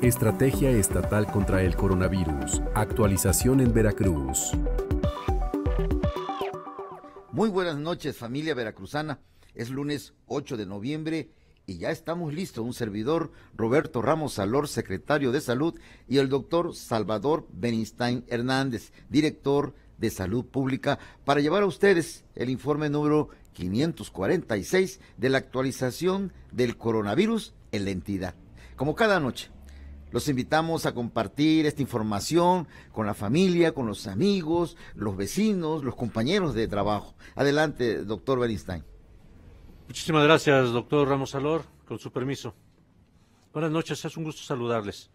Estrategia Estatal contra el Coronavirus. Actualización en Veracruz. Muy buenas noches familia veracruzana. Es lunes 8 de noviembre y ya estamos listos. Un servidor, Roberto Ramos Salor, secretario de Salud, y el doctor Salvador Beninstein Hernández, director de de Salud Pública para llevar a ustedes el informe número 546 de la actualización del coronavirus en la entidad. Como cada noche, los invitamos a compartir esta información con la familia, con los amigos, los vecinos, los compañeros de trabajo. Adelante, doctor Bernstein. Muchísimas gracias, doctor Ramos Alor, con su permiso. Buenas noches, es un gusto saludarles.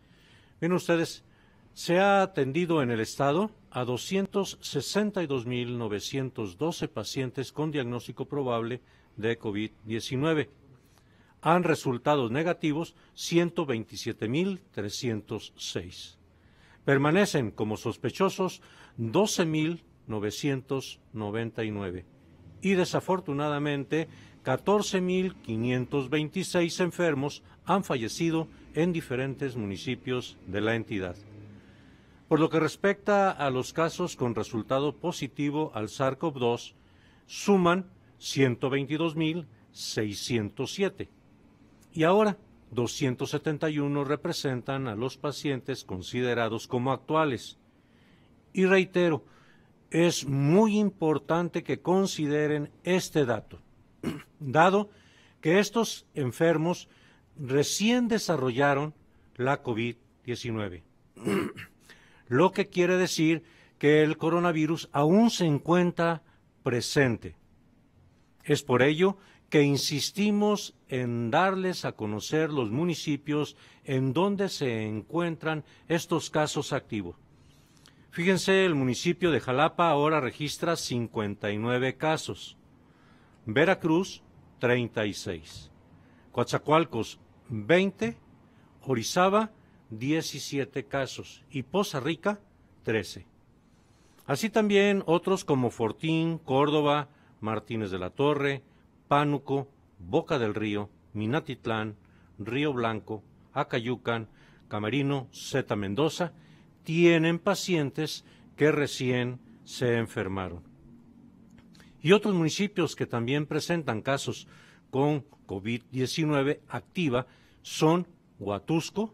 Miren ustedes, se ha atendido en el Estado a 262.912 pacientes con diagnóstico probable de COVID-19. Han resultado negativos 127.306. Permanecen como sospechosos 12.999 y desafortunadamente 14.526 enfermos han fallecido en diferentes municipios de la entidad. Por lo que respecta a los casos con resultado positivo al SARS-CoV-2, suman 122.607. Y ahora, 271 representan a los pacientes considerados como actuales. Y reitero, es muy importante que consideren este dato, dado que estos enfermos recién desarrollaron la COVID-19. lo que quiere decir que el coronavirus aún se encuentra presente. Es por ello que insistimos en darles a conocer los municipios en donde se encuentran estos casos activos. Fíjense, el municipio de Jalapa ahora registra 59 casos, Veracruz 36, Coatzacoalcos 20, Orizaba 17 casos y Poza Rica 13. Así también otros como Fortín, Córdoba, Martínez de la Torre, Pánuco, Boca del Río, Minatitlán, Río Blanco, Acayucan, Camarino, Zeta Mendoza, tienen pacientes que recién se enfermaron. Y otros municipios que también presentan casos con COVID-19 activa son Huatusco,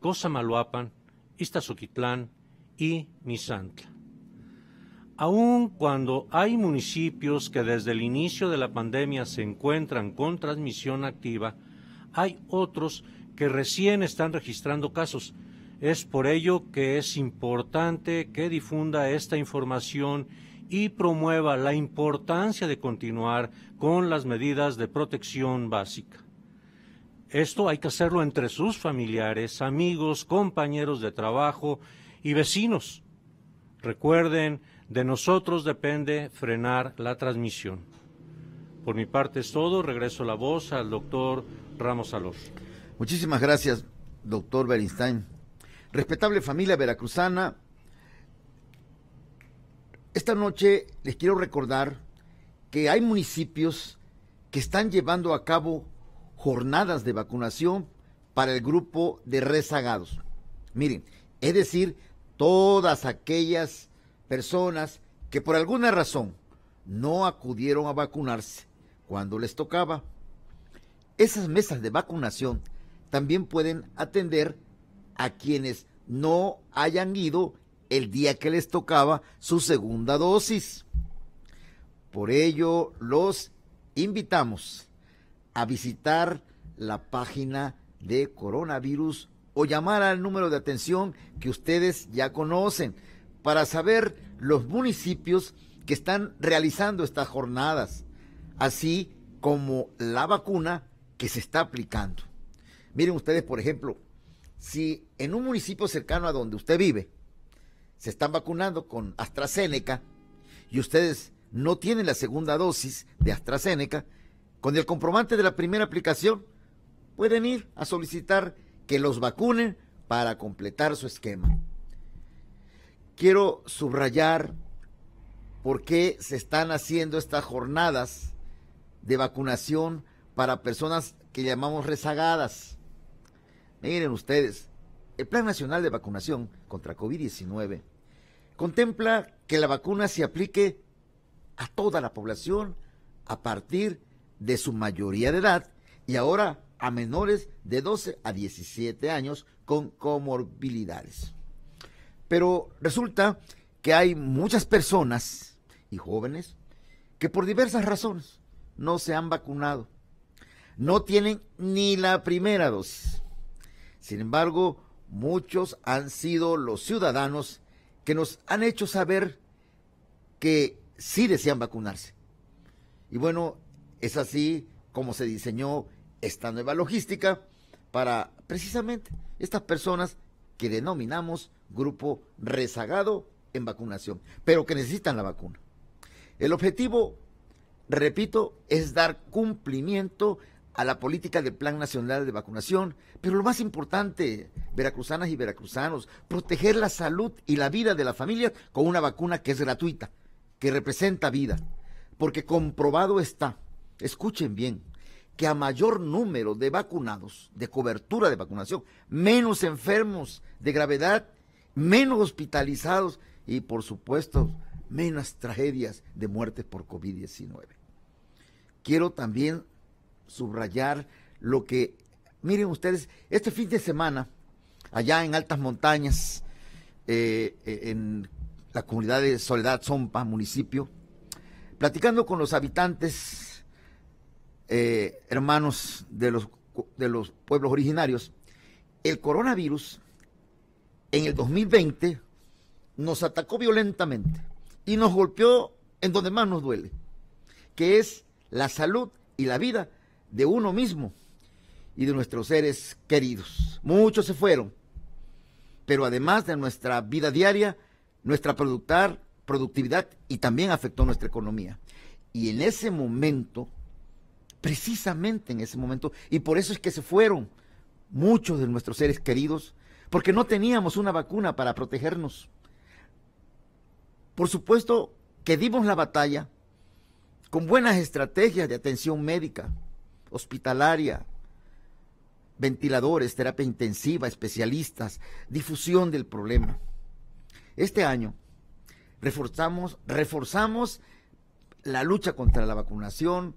Cozamaluapan, Iztazoquitlán y Misantla. Aun cuando hay municipios que desde el inicio de la pandemia se encuentran con transmisión activa, hay otros que recién están registrando casos. Es por ello que es importante que difunda esta información y promueva la importancia de continuar con las medidas de protección básica. Esto hay que hacerlo entre sus familiares, amigos, compañeros de trabajo y vecinos. Recuerden, de nosotros depende frenar la transmisión. Por mi parte es todo. Regreso la voz al doctor Ramos Alor. Muchísimas gracias, doctor Berinstein. Respetable familia veracruzana, esta noche les quiero recordar que hay municipios que están llevando a cabo jornadas de vacunación para el grupo de rezagados. Miren, es decir, todas aquellas personas que por alguna razón no acudieron a vacunarse cuando les tocaba. Esas mesas de vacunación también pueden atender a quienes no hayan ido el día que les tocaba su segunda dosis. Por ello, los invitamos a visitar la página de coronavirus o llamar al número de atención que ustedes ya conocen para saber los municipios que están realizando estas jornadas, así como la vacuna que se está aplicando. Miren ustedes, por ejemplo, si en un municipio cercano a donde usted vive se están vacunando con AstraZeneca y ustedes no tienen la segunda dosis de AstraZeneca, con el comprobante de la primera aplicación, pueden ir a solicitar que los vacunen para completar su esquema. Quiero subrayar por qué se están haciendo estas jornadas de vacunación para personas que llamamos rezagadas. Miren ustedes, el Plan Nacional de Vacunación contra COVID-19 contempla que la vacuna se aplique a toda la población a partir de de su mayoría de edad y ahora a menores de 12 a 17 años con comorbilidades. Pero resulta que hay muchas personas y jóvenes que por diversas razones no se han vacunado. No tienen ni la primera dosis. Sin embargo, muchos han sido los ciudadanos que nos han hecho saber que sí desean vacunarse. Y bueno, es así como se diseñó esta nueva logística para precisamente estas personas que denominamos grupo rezagado en vacunación, pero que necesitan la vacuna. El objetivo, repito, es dar cumplimiento a la política del Plan Nacional de Vacunación, pero lo más importante, veracruzanas y veracruzanos, proteger la salud y la vida de las familias con una vacuna que es gratuita, que representa vida, porque comprobado está escuchen bien, que a mayor número de vacunados, de cobertura de vacunación, menos enfermos de gravedad, menos hospitalizados y por supuesto menos tragedias de muertes por COVID-19. Quiero también subrayar lo que, miren ustedes, este fin de semana, allá en altas montañas, eh, eh, en la comunidad de Soledad Zompa, municipio, platicando con los habitantes eh, hermanos de los, de los pueblos originarios, el coronavirus en el 2020 nos atacó violentamente y nos golpeó en donde más nos duele, que es la salud y la vida de uno mismo y de nuestros seres queridos. Muchos se fueron, pero además de nuestra vida diaria, nuestra productar, productividad y también afectó nuestra economía. Y en ese momento precisamente en ese momento. Y por eso es que se fueron muchos de nuestros seres queridos, porque no teníamos una vacuna para protegernos. Por supuesto que dimos la batalla con buenas estrategias de atención médica, hospitalaria, ventiladores, terapia intensiva, especialistas, difusión del problema. Este año reforzamos, reforzamos la lucha contra la vacunación,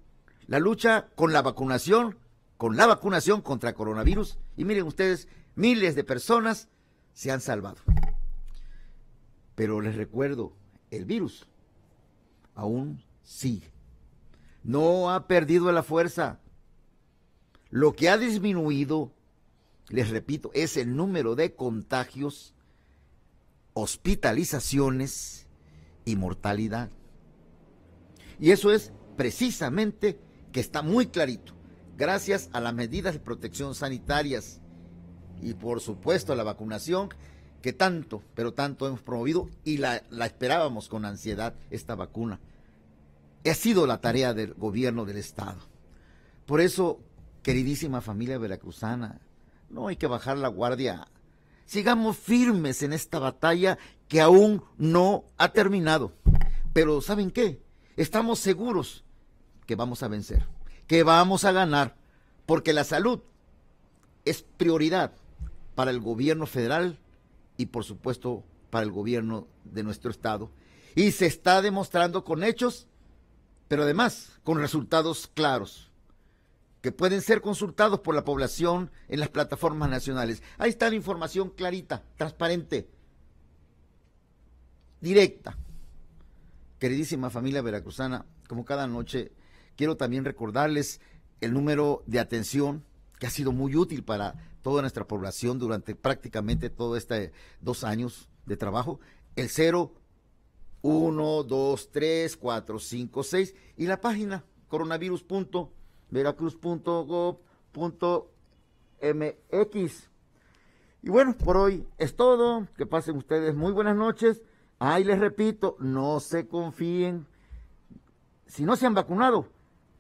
la lucha con la vacunación, con la vacunación contra coronavirus. Y miren ustedes, miles de personas se han salvado. Pero les recuerdo, el virus aún sigue. No ha perdido la fuerza. Lo que ha disminuido, les repito, es el número de contagios, hospitalizaciones y mortalidad. Y eso es precisamente que está muy clarito, gracias a las medidas de protección sanitarias y por supuesto a la vacunación que tanto, pero tanto hemos promovido y la, esperábamos con ansiedad esta vacuna. Ha sido la tarea del gobierno del Estado. Por eso, queridísima familia veracruzana, no hay que bajar la guardia. Sigamos firmes en esta batalla que aún no ha terminado. Pero ¿saben qué? Estamos seguros que vamos a vencer, que vamos a ganar, porque la salud es prioridad para el gobierno federal y por supuesto para el gobierno de nuestro estado. Y se está demostrando con hechos, pero además con resultados claros que pueden ser consultados por la población en las plataformas nacionales. Ahí está la información clarita, transparente, directa. Queridísima familia veracruzana, como cada noche quiero también recordarles el número de atención que ha sido muy útil para toda nuestra población durante prácticamente todos estos dos años de trabajo. El 0, 1, 2, 3, 4, 5, 6 y la página coronavirus.veracruz.gov.mx. Y bueno, por hoy es todo. Que pasen ustedes muy buenas noches. Ahí les repito, no se confíen. Si no se han vacunado,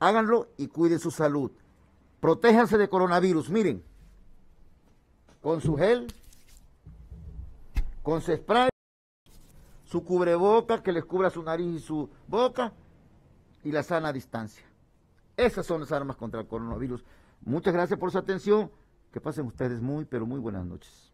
Háganlo y cuide su salud. Protéjanse de coronavirus, miren. Con su gel, con su spray, su cubreboca que les cubra su nariz y su boca y la sana distancia. Esas son las armas contra el coronavirus. Muchas gracias por su atención. Que pasen ustedes muy, pero muy buenas noches.